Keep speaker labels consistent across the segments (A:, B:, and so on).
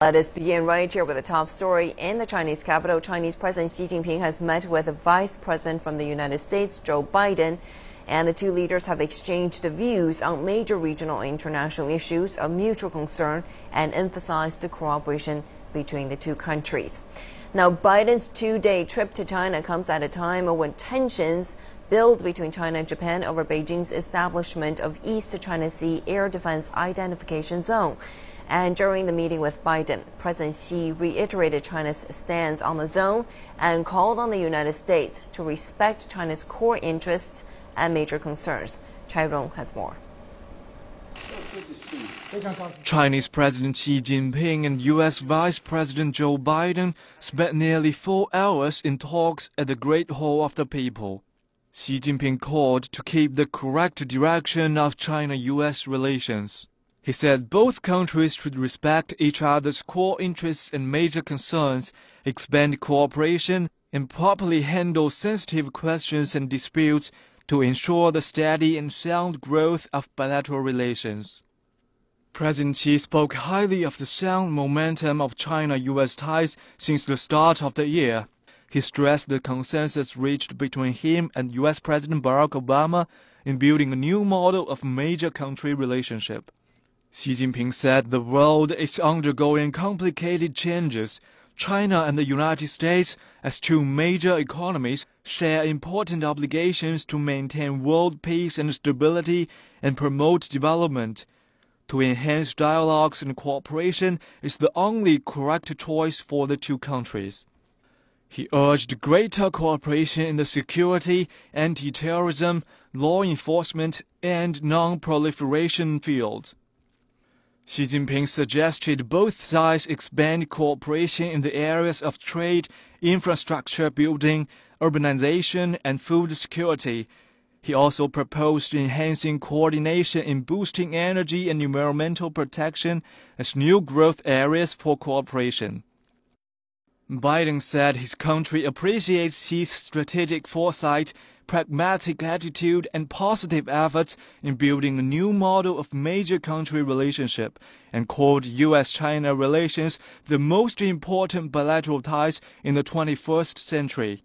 A: Let us begin right here with the top story. In the Chinese capital, Chinese President Xi Jinping has met with the Vice President from the United States, Joe Biden, and the two leaders have exchanged views on major regional and international issues of mutual concern and emphasized the cooperation between the two countries. Now, Biden's two day trip to China comes at a time when tensions build between China and Japan over Beijing's establishment of East China Sea Air Defense Identification Zone. And during the meeting with Biden, President Xi reiterated China's stance on the zone and called on the United States to respect China's core interests and major concerns. Chai Rong has more.
B: Chinese President Xi Jinping and U.S. Vice President Joe Biden spent nearly four hours in talks at the Great Hall of the People. Xi Jinping called to keep the correct direction of China-US relations. He said both countries should respect each other's core interests and major concerns, expand cooperation, and properly handle sensitive questions and disputes to ensure the steady and sound growth of bilateral relations. President Xi spoke highly of the sound momentum of China-US ties since the start of the year. He stressed the consensus reached between him and U.S. President Barack Obama in building a new model of major country relationship. Xi Jinping said the world is undergoing complicated changes. China and the United States, as two major economies, share important obligations to maintain world peace and stability and promote development. To enhance dialogues and cooperation is the only correct choice for the two countries. He urged greater cooperation in the security, anti-terrorism, law enforcement, and non-proliferation fields. Xi Jinping suggested both sides expand cooperation in the areas of trade, infrastructure building, urbanization, and food security. He also proposed enhancing coordination in boosting energy and environmental protection as new growth areas for cooperation. Biden said his country appreciates his strategic foresight, pragmatic attitude, and positive efforts in building a new model of major country relationship, and called U.S.-China relations the most important bilateral ties in the 21st century.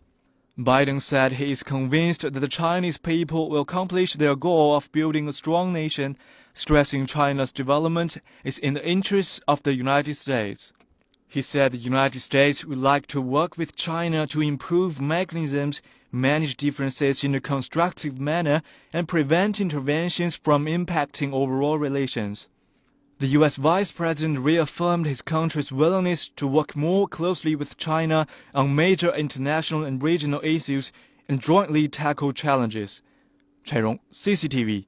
B: Biden said he is convinced that the Chinese people will accomplish their goal of building a strong nation, stressing China's development is in the interests of the United States. He said the United States would like to work with China to improve mechanisms, manage differences in a constructive manner, and prevent interventions from impacting overall relations. The U.S. Vice President reaffirmed his country's willingness to work more closely with China on major international and regional issues and jointly tackle challenges. Chai CCTV.